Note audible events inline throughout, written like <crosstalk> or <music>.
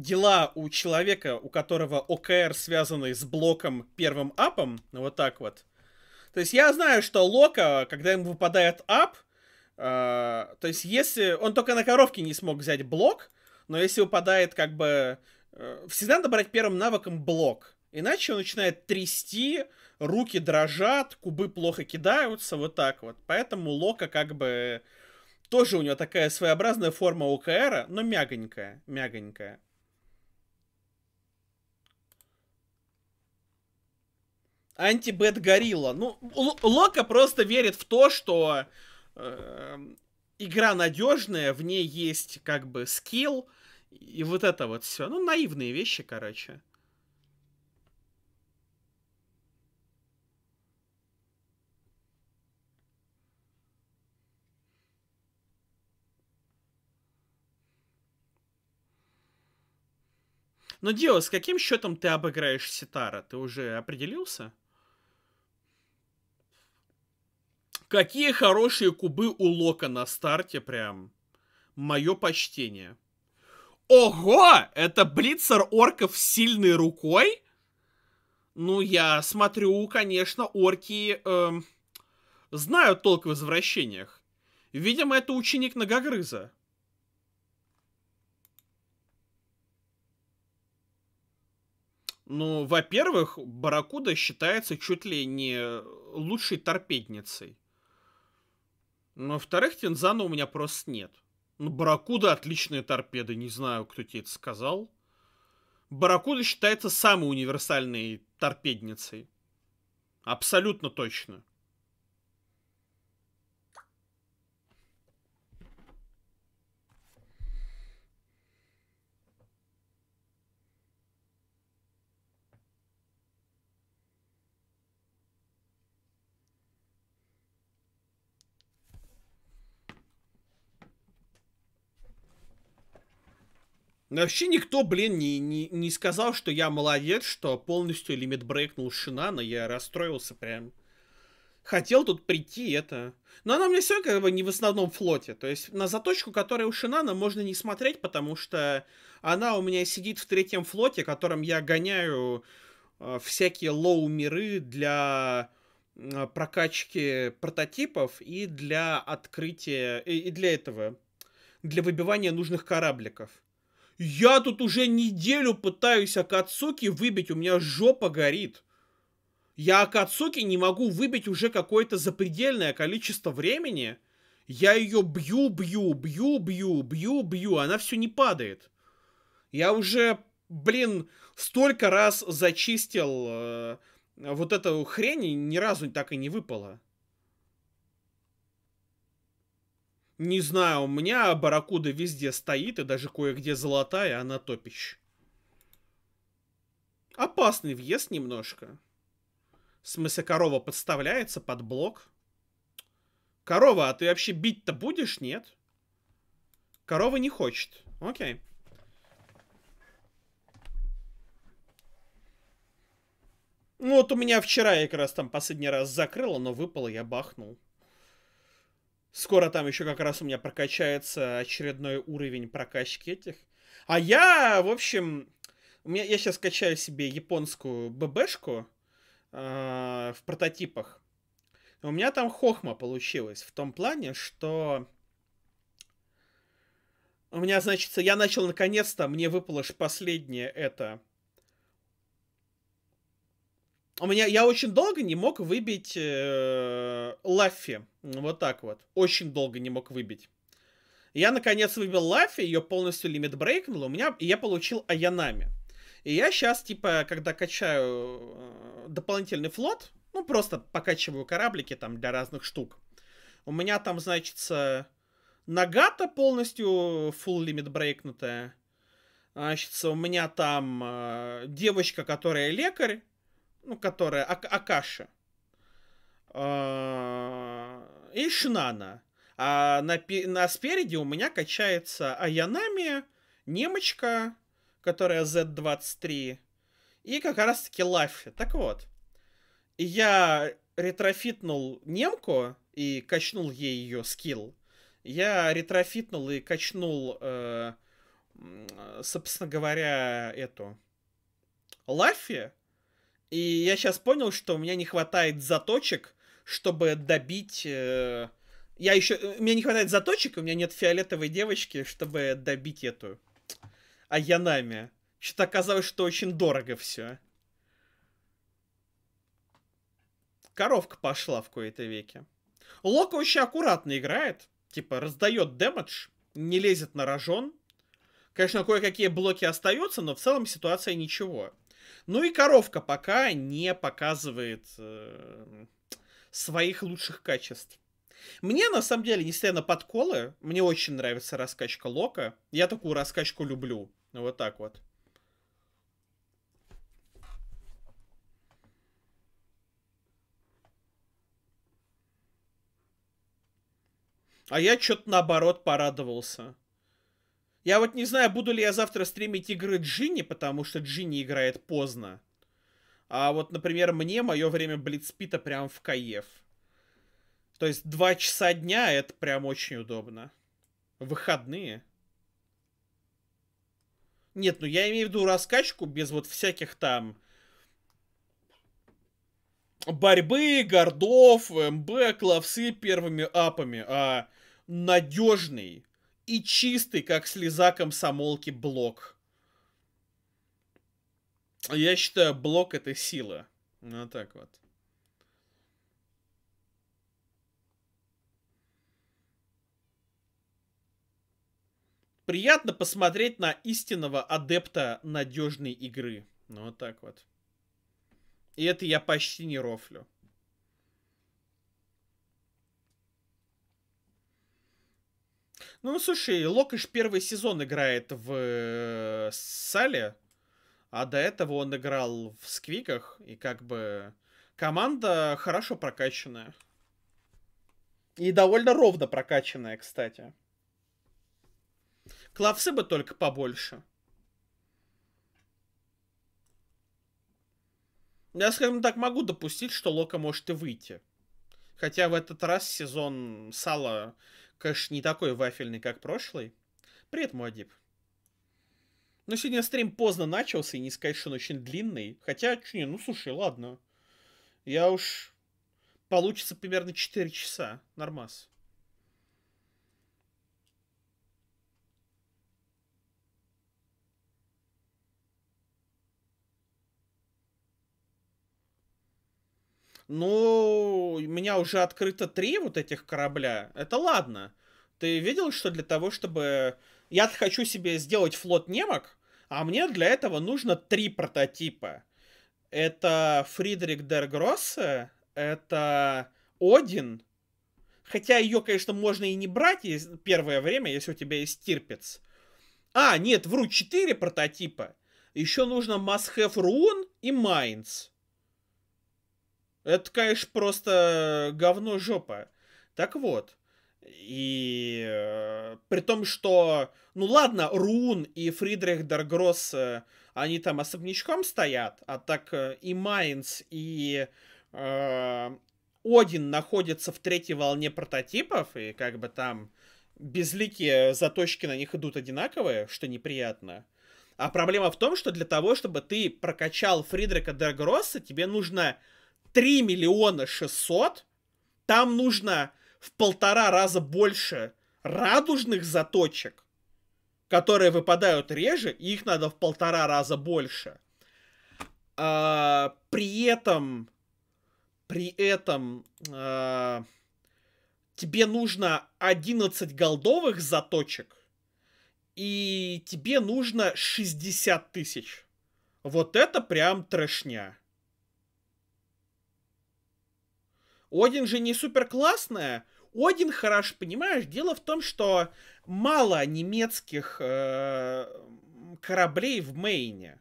дела у человека, у которого ОКР связаны с блоком первым апом, ну, вот так вот. То есть я знаю, что Лока, когда ему выпадает ап, э, то есть если... Он только на коровке не смог взять блок, но если выпадает как бы... Э, всегда надо брать первым навыком блок. Иначе он начинает трясти, руки дрожат, кубы плохо кидаются, вот так вот. Поэтому Лока как бы... Тоже у него такая своеобразная форма ОКР, но мягонькая, мягонькая. анти Горилла. Ну, Лока просто верит в то, что э, игра надежная, в ней есть как бы скилл, и вот это вот все. Ну, наивные вещи, короче. Но, Дио, с каким счетом ты обыграешь Ситара? Ты уже определился? Какие хорошие кубы у Лока на старте прям. Мое почтение. Ого! Это блицер орков сильной рукой? Ну, я смотрю, конечно, орки э, знают толк в извращениях. Видимо, это ученик Ногогрыза. Ну, во-первых, Баракуда считается чуть ли не лучшей торпедницей. Ну, во-вторых, Тинзана у меня просто нет. Ну, Баракуда отличные торпеды, не знаю, кто тебе это сказал. Баракуда считается самой универсальной торпедницей. Абсолютно точно. Но вообще никто, блин, не, не, не сказал, что я молодец, что полностью лимит брейкнул Шинана. Я расстроился прям. Хотел тут прийти, это... Но она у меня все как бы не в основном флоте. То есть на заточку, которая у Шинана, можно не смотреть, потому что она у меня сидит в третьем флоте, которым я гоняю э, всякие лоу-миры для э, прокачки прототипов и для открытия... и, и для этого. Для выбивания нужных корабликов. Я тут уже неделю пытаюсь Акацуки выбить, у меня жопа горит. Я Акацуки не могу выбить уже какое-то запредельное количество времени. Я ее бью, бью, бью, бью, бью, бью, она все не падает. Я уже, блин, столько раз зачистил э, вот эту хрень и ни разу так и не выпало. Не знаю, у меня барракуда везде стоит, и даже кое-где золотая, а она топич. Опасный въезд немножко. В смысле, корова подставляется под блок. Корова, а ты вообще бить-то будешь? Нет. Корова не хочет. Окей. Ну вот у меня вчера я как раз там последний раз закрыла, но выпало, я бахнул. Скоро там еще как раз у меня прокачается очередной уровень прокачки этих. А я, в общем, у меня, я сейчас качаю себе японскую ББшку э, в прототипах. У меня там хохма получилась в том плане, что у меня, значит, я начал наконец-то, мне выпало ж последнее это у меня я очень долго не мог выбить э, Лаффи. Вот так вот. Очень долго не мог выбить. Я наконец выбил Лаффи, ее полностью лимит брейкнул, у меня, и я получил Аянами. И я сейчас, типа, когда качаю э, дополнительный флот, ну, просто покачиваю кораблики там для разных штук. У меня там, значит, Нагата полностью full лимит брейкнутая. Значит, у меня там э, девочка, которая лекарь, ну, которая, а Акаша. И Шнана, А на, на спереди у меня качается Аянами, немочка, которая Z23, и как раз-таки Лаффи. Так вот, я ретрофитнул немку и качнул ей ее скилл. Я ретрофитнул и качнул, э, собственно говоря, эту Лаффи. И я сейчас понял, что у меня не хватает заточек, чтобы добить... Э, я еще... Э, у меня не хватает заточек, у меня нет фиолетовой девочки, чтобы добить эту. А Янами. Что-то оказалось, что очень дорого все. Коровка пошла в кои-то веки. Лока очень аккуратно играет. Типа, раздает дэмэдж, не лезет на рожон. Конечно, кое-какие блоки остаются, но в целом ситуация ничего. Ну и коровка пока не показывает э, своих лучших качеств. Мне, на самом деле, несмотря на подколы, мне очень нравится раскачка Лока. Я такую раскачку люблю. Вот так вот. А я что-то наоборот порадовался. Я вот не знаю, буду ли я завтра стримить игры Джинни, потому что Джинни играет поздно. А вот, например, мне мое время блицпита прям в каев. То есть два часа дня это прям очень удобно. Выходные. Нет, ну я имею в виду раскачку без вот всяких там борьбы, гордов, МБ, клавсы первыми апами, а надежный, и чистый, как слеза комсомолки, блок. Я считаю, блок — это сила. Ну, вот так вот. Приятно посмотреть на истинного адепта надежной игры. Ну, вот так вот. И это я почти не рофлю. Ну, ну, слушай, Локаш первый сезон играет в э, Сале, а до этого он играл в Сквиках, и как бы команда хорошо прокачанная. И довольно ровно прокачанная, кстати. Клавсы бы только побольше. Я, скажем так, могу допустить, что Лока может и выйти. Хотя в этот раз сезон Сала Конечно, не такой вафельный, как прошлый. Привет, Муадиб. Ну, сегодня стрим поздно начался, и не сказать, что он очень длинный. Хотя, не, ну, слушай, ладно. Я уж... Получится примерно 4 часа. Нормас. ну, у меня уже открыто три вот этих корабля, это ладно. Ты видел, что для того, чтобы... Я -то хочу себе сделать флот немок, а мне для этого нужно три прототипа. Это Фридрик Дер Гроссе, это Один, хотя ее, конечно, можно и не брать первое время, если у тебя есть Тирпец. А, нет, вру, четыре прототипа. Еще нужно Must Have и Майнц. Это, конечно, просто говно жопа. Так вот. И э, при том, что, ну ладно, Рун и Фридрих Даргросс, э, они там особнячком стоят, а так э, и Майнц, и э, Один находятся в третьей волне прототипов, и как бы там безликие заточки на них идут одинаковые, что неприятно. А проблема в том, что для того, чтобы ты прокачал Фридриха Даргросса, тебе нужно 3 миллиона 600, там нужно в полтора раза больше радужных заточек, которые выпадают реже, и их надо в полтора раза больше. А, при этом, при этом а, тебе нужно 11 голдовых заточек, и тебе нужно 60 тысяч. Вот это прям трэшня. Один же не супер классная, Один хорош, понимаешь? Дело в том, что мало немецких э, кораблей в Мейне.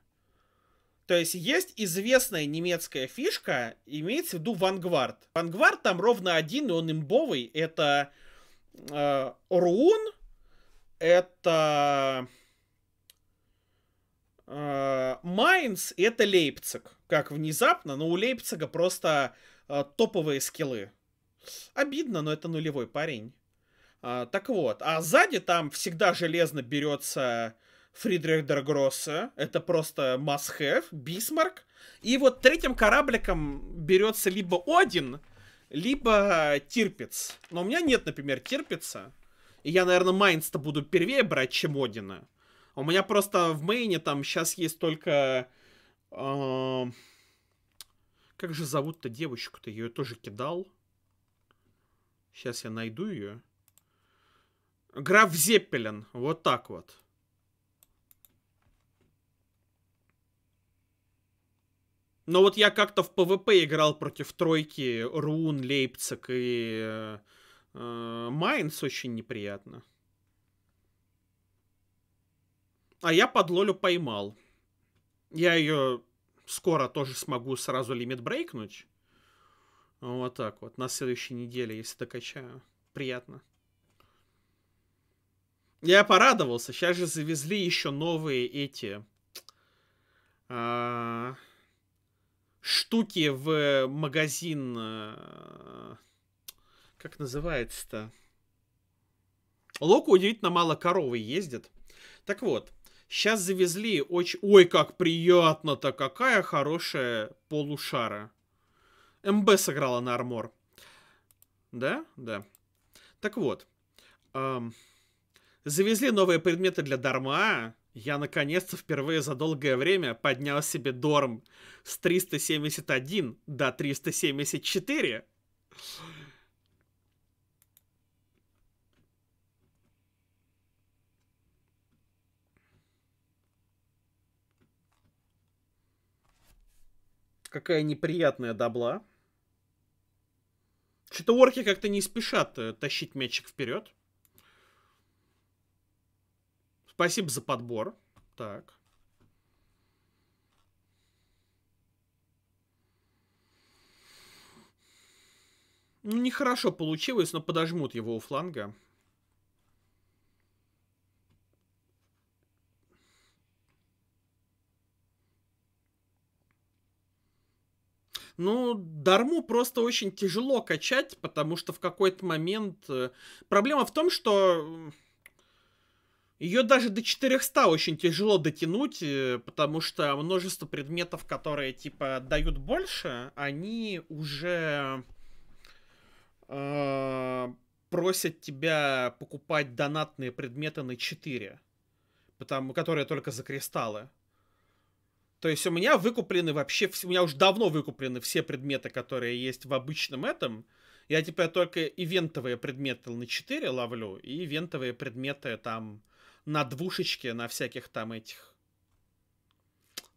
То есть есть известная немецкая фишка, имеется в виду Вангвард. Вангвард там ровно один, и он имбовый. Это э, Орун, это э, Майнц, и это Лейпциг. Как внезапно, но у Лейпцига просто Э, топовые скиллы. Обидно, но это нулевой парень. А, так вот, а сзади там всегда железно берется Фридрих Дергроссе. Это просто must-have, Бисмарк. И вот третьим корабликом берется либо Один, либо Тирпиц. Но у меня нет, например, Тирпица. И я, наверное, Майнста буду первее брать, чем Одина. У меня просто в мейне там сейчас есть только... Э как же зовут-то девочку-то? Ее тоже кидал. Сейчас я найду ее. Граф Зеппелин. Вот так вот. Но ну вот я как-то в ПВП играл против тройки Рун, Лейпциг и э, Майнц очень неприятно. А я под Лолю поймал. Я ее скоро тоже смогу сразу лимит брейкнуть. Вот так вот, на следующей неделе, если докачаю. Приятно. Я порадовался. Сейчас же завезли еще новые эти... А, штуки в магазин... А, как называется-то? Локу удивительно мало коровы ездит. Так вот, Сейчас завезли. Очень... Ой, как приятно-то. Какая хорошая полушара. МБ сыграла на армор. Да? Да. Так вот. Эм, завезли новые предметы для Дарма. Я наконец-то впервые за долгое время поднял себе Дорм с 371 до 374. какая неприятная дабла. Что-то орки как-то не спешат э, тащить мячик вперед. Спасибо за подбор. Так. Ну, нехорошо получилось, но подожмут его у фланга. Ну, дарму просто очень тяжело качать, потому что в какой-то момент... Э, проблема в том, что э, ее даже до 400 очень тяжело дотянуть, э, потому что множество предметов, которые, типа, дают больше, они уже просят тебя покупать донатные предметы на 4, потому, которые только за кристаллы. То есть у меня выкуплены вообще, у меня уже давно выкуплены все предметы, которые есть в обычном этом. Я теперь типа только ивентовые предметы на 4 ловлю, и ивентовые предметы там на двушечке, на всяких там этих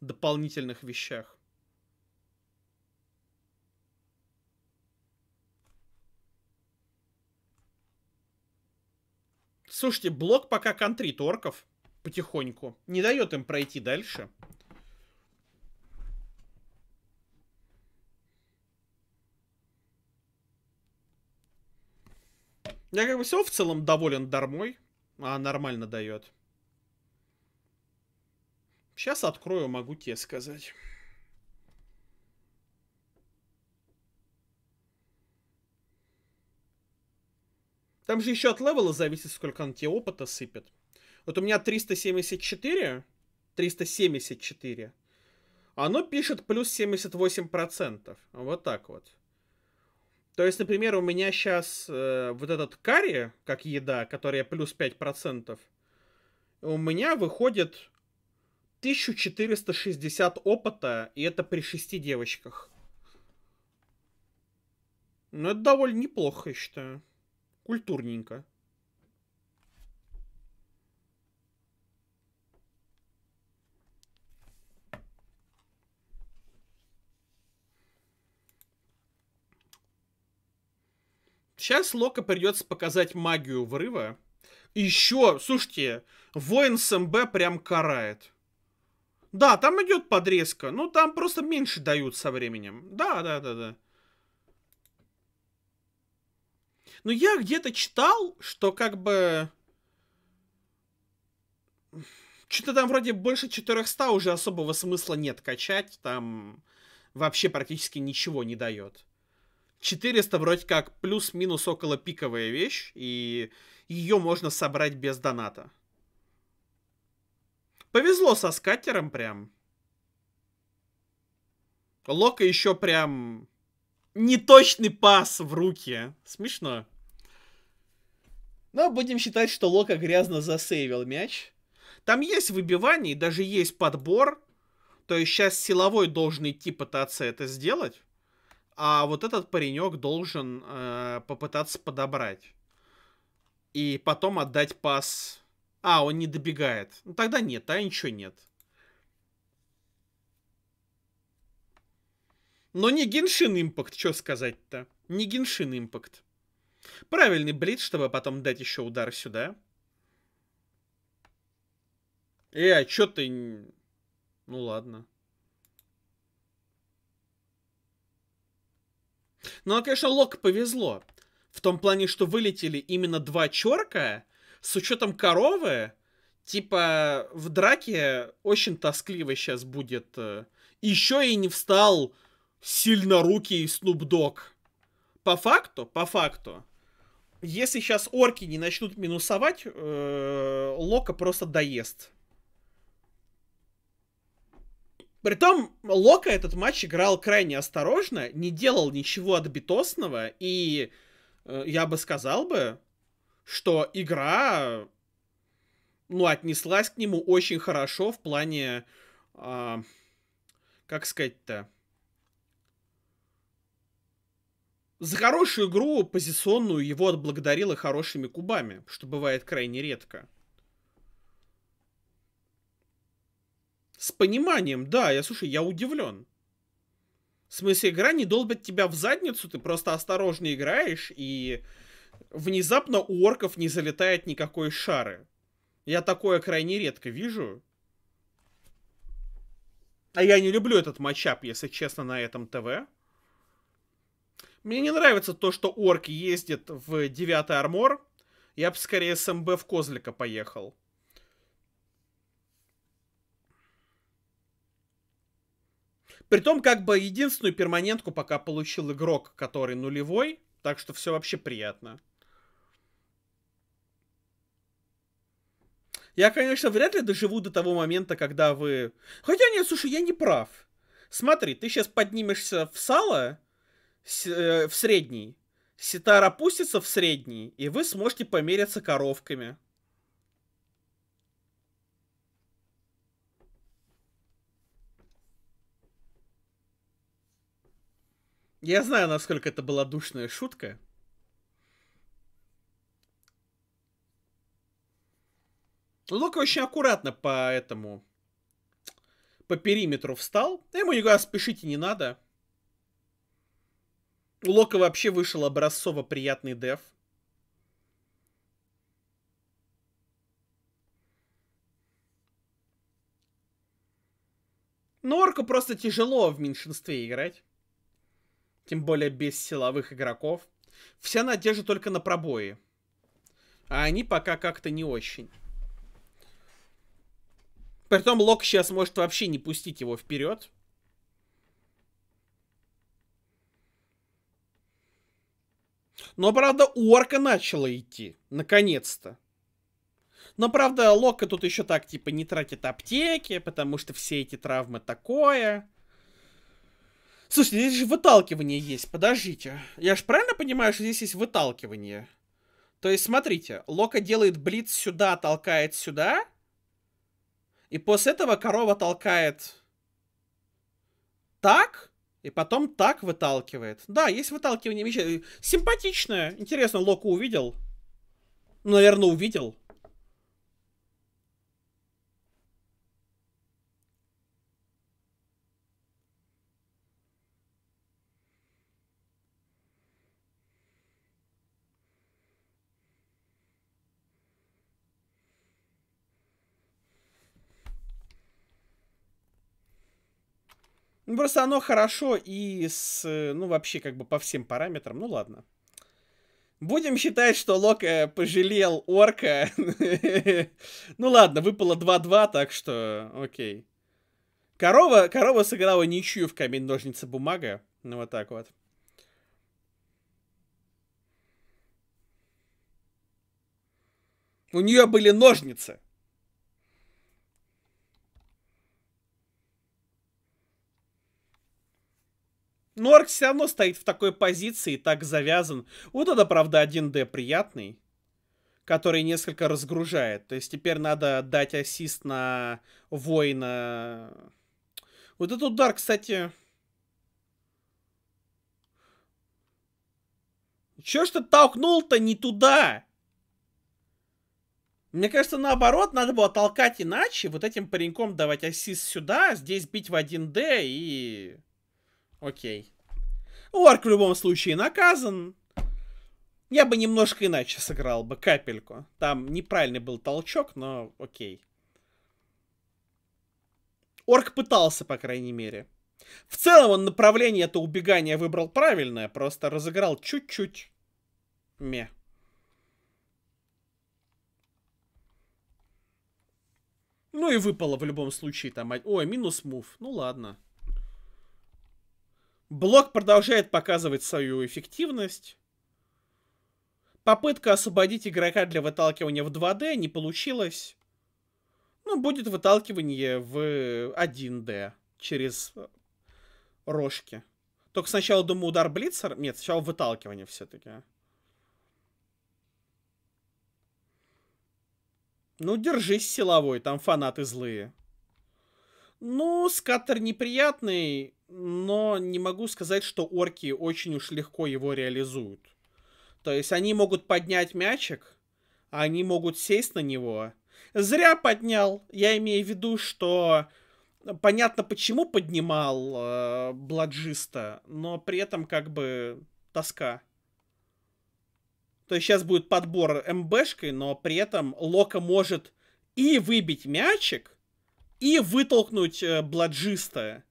дополнительных вещах. Слушайте, блок пока контрит орков потихоньку. Не дает им пройти дальше. Я как бы все в целом доволен дармой. А нормально дает. Сейчас открою, могу тебе сказать. Там же еще от левела зависит, сколько он тебе опыта сыпет. Вот у меня 374, 374, оно пишет плюс 78%. Вот так вот. То есть, например, у меня сейчас э, вот этот карри, как еда, которая плюс 5%, у меня выходит 1460 опыта, и это при шести девочках. Ну, это довольно неплохо, я считаю. Культурненько. Сейчас Лока придется показать магию врыва. Еще, слушайте, воин СМБ прям карает. Да, там идет подрезка, но там просто меньше дают со временем. Да, да, да, да. Но я где-то читал, что как бы... Что-то там вроде больше 400 уже особого смысла нет качать, там вообще практически ничего не дает. 400 вроде как плюс-минус около пиковая вещь, и ее можно собрать без доната. Повезло со скатером прям. Лока еще прям неточный пас в руки. Смешно. Но будем считать, что Лока грязно засейвил мяч. Там есть выбивание, даже есть подбор. То есть сейчас силовой должен идти пытаться это сделать а вот этот паренек должен э, попытаться подобрать. И потом отдать пас. А, он не добегает. Ну тогда нет, а ничего нет. Но не Геншин Импакт, что сказать-то? Не Геншин Импакт. Правильный блиц, чтобы потом дать еще удар сюда. Э, а что ты... Ну ладно. Ну, а, конечно, Лок повезло. В том плане, что вылетели именно два черка, с учетом коровы, типа, в драке очень тоскливо сейчас будет. Э. Еще и не встал сильно руки и Снупдог. По факту, по факту, если сейчас орки не начнут минусовать, э -э Лока просто доест. Притом Лока этот матч играл крайне осторожно, не делал ничего отбитосного, и э, я бы сказал бы, что игра, ну, отнеслась к нему очень хорошо в плане, э, как сказать-то, за хорошую игру позиционную его отблагодарила хорошими кубами, что бывает крайне редко. С пониманием, да. Я, слушай, я удивлен. В смысле, игра не долбит тебя в задницу, ты просто осторожно играешь, и внезапно у орков не залетает никакой шары. Я такое крайне редко вижу. А я не люблю этот матчап, если честно, на этом ТВ. Мне не нравится то, что орк ездит в девятый армор. Я бы скорее с МБ в Козлика поехал. Притом, как бы, единственную перманентку пока получил игрок, который нулевой. Так что все вообще приятно. Я, конечно, вряд ли доживу до того момента, когда вы... Хотя нет, слушай, я не прав. Смотри, ты сейчас поднимешься в сало, с, э, в средний. Ситар опустится в средний, и вы сможете помериться коровками. Я знаю, насколько это была душная шутка. Лука очень аккуратно по этому... По периметру встал. Я ему никуда спешите не надо. У Лока вообще вышел образцово приятный деф. Но просто тяжело в меньшинстве играть тем более без силовых игроков. Вся надежда только на пробои. А они пока как-то не очень. Притом Лок сейчас может вообще не пустить его вперед. Но, правда, у Орка начало идти. Наконец-то. Но, правда, Лока тут еще так, типа, не тратит аптеки, потому что все эти травмы такое. Слушайте, ну здесь же выталкивание есть, подождите. Я же правильно понимаю, что здесь есть выталкивание? То есть, смотрите, Лока делает блиц сюда, толкает сюда. И после этого корова толкает так, и потом так выталкивает. Да, есть выталкивание мяча. Симпатичное. Интересно, Локу увидел? Ну, наверное, увидел. Ну, просто оно хорошо и с, э, ну, вообще как бы по всем параметрам. Ну, ладно. Будем считать, что Лока э, пожалел орка. <laughs> ну ладно, выпало 2-2, так что окей. Корова, корова сыграла ничью в камень, ножницы, бумага. Ну вот так вот. У нее были ножницы. Норк ну, все равно стоит в такой позиции и так завязан. Вот это, правда, 1D приятный, который несколько разгружает. То есть теперь надо дать ассист на воина. Вот этот удар, кстати... Чё ж ты толкнул-то не туда? Мне кажется, наоборот, надо было толкать иначе, вот этим пареньком давать ассист сюда, здесь бить в 1D и... Окей. Орк в любом случае наказан. Я бы немножко иначе сыграл бы, капельку. Там неправильный был толчок, но окей. Орк пытался, по крайней мере. В целом он направление это убегание выбрал правильное, просто разыграл чуть-чуть. Ме. Ну и выпало в любом случае там... Ой, минус мув. Ну ладно. Блок продолжает показывать свою эффективность. Попытка освободить игрока для выталкивания в 2D не получилась. Ну, будет выталкивание в 1D через рожки. Только сначала, думаю, удар блицер. Нет, сначала выталкивание все-таки. Ну, держись силовой, там фанаты злые. Ну, скаттер неприятный но не могу сказать, что орки очень уж легко его реализуют. То есть они могут поднять мячик, а они могут сесть на него. Зря поднял. Я имею в виду, что понятно, почему поднимал э, бладжиста, но при этом как бы тоска. То есть сейчас будет подбор МБшкой, но при этом Лока может и выбить мячик, и вытолкнуть э, бладжиста.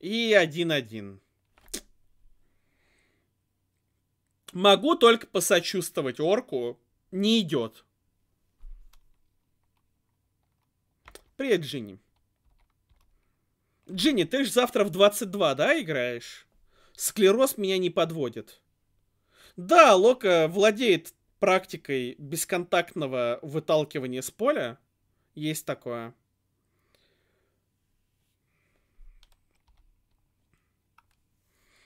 И 1-1. Могу только посочувствовать орку. Не идет. Привет, Джинни. Джинни, ты же завтра в 22, да, играешь? Склероз меня не подводит. Да, Лока владеет практикой бесконтактного выталкивания с поля. Есть такое.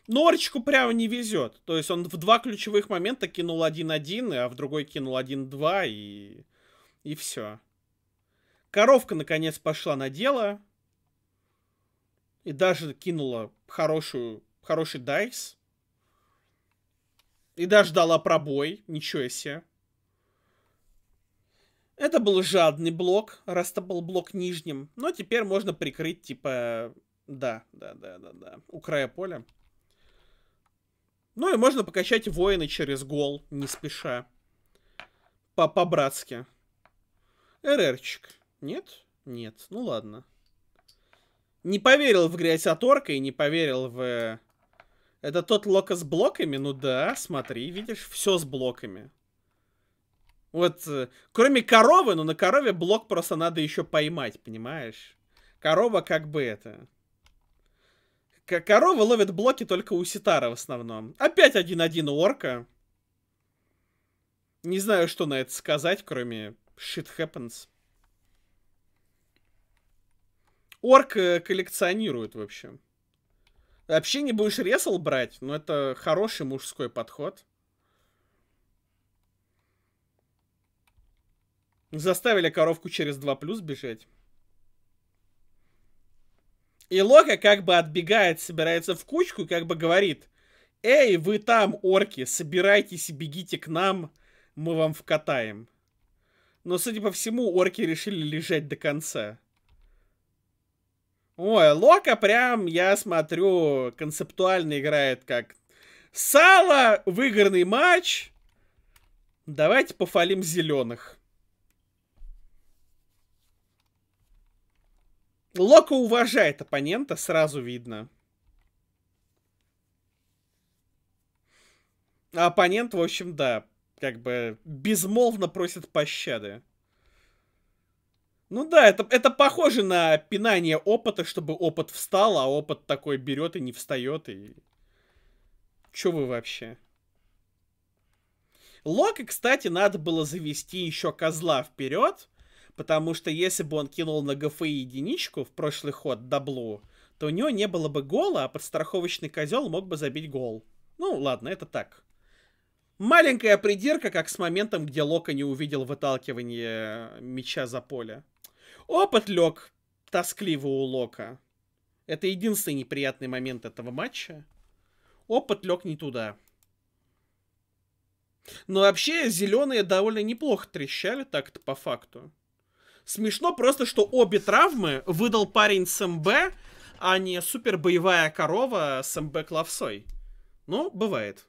Норочку прямо не везет. То есть он в два ключевых момента кинул 1-1, а в другой кинул 1-2 и... И все. Коровка, наконец, пошла на дело. И даже кинула хорошую, хороший дайс. И даже дала пробой. Ничего себе. Это был жадный блок, раз это был блок нижним. Но теперь можно прикрыть, типа... Да, да, да, да, да. У края поля. Ну и можно покачать воины через гол, не спеша. По-братски. РРчик. Нет? Нет. Ну ладно. Не поверил в Гриатиаторка и не поверил в... Э, это тот Лока с блоками? Ну да, смотри, видишь, все с блоками. Вот, э, кроме коровы, но на корове блок просто надо еще поймать, понимаешь? Корова как бы это... Коровы ловят блоки только у Ситара в основном. Опять один-один Орка. Не знаю, что на это сказать, кроме shit happens. Орк э, коллекционирует, в общем. Вообще не будешь ресл брать, но это хороший мужской подход. Заставили коровку через 2 плюс бежать. И Лока как бы отбегает, собирается в кучку и как бы говорит, «Эй, вы там, орки, собирайтесь и бегите к нам, мы вам вкатаем». Но, судя по всему, орки решили лежать до конца. Ой, Лока прям, я смотрю, концептуально играет как Сало, выигранный матч. Давайте пофалим зеленых. Локо уважает оппонента, сразу видно. А оппонент, в общем, да, как бы безмолвно просит пощады. Ну да, это, это похоже на пинание опыта, чтобы опыт встал, а опыт такой берет и не встает. И... Че вы вообще? Лока, кстати, надо было завести еще козла вперед, Потому что если бы он кинул на ГФИ единичку в прошлый ход даблу, то у него не было бы гола, а подстраховочный козел мог бы забить гол. Ну, ладно, это так. Маленькая придирка, как с моментом, где Лока не увидел выталкивание мяча за поле. Опыт лег тоскливо у Лока. Это единственный неприятный момент этого матча. Опыт лег не туда. Но вообще, зеленые довольно неплохо трещали так-то по факту. Смешно просто, что обе травмы выдал парень с МБ, а не супер боевая корова с МБ-клавсой. Ну, бывает.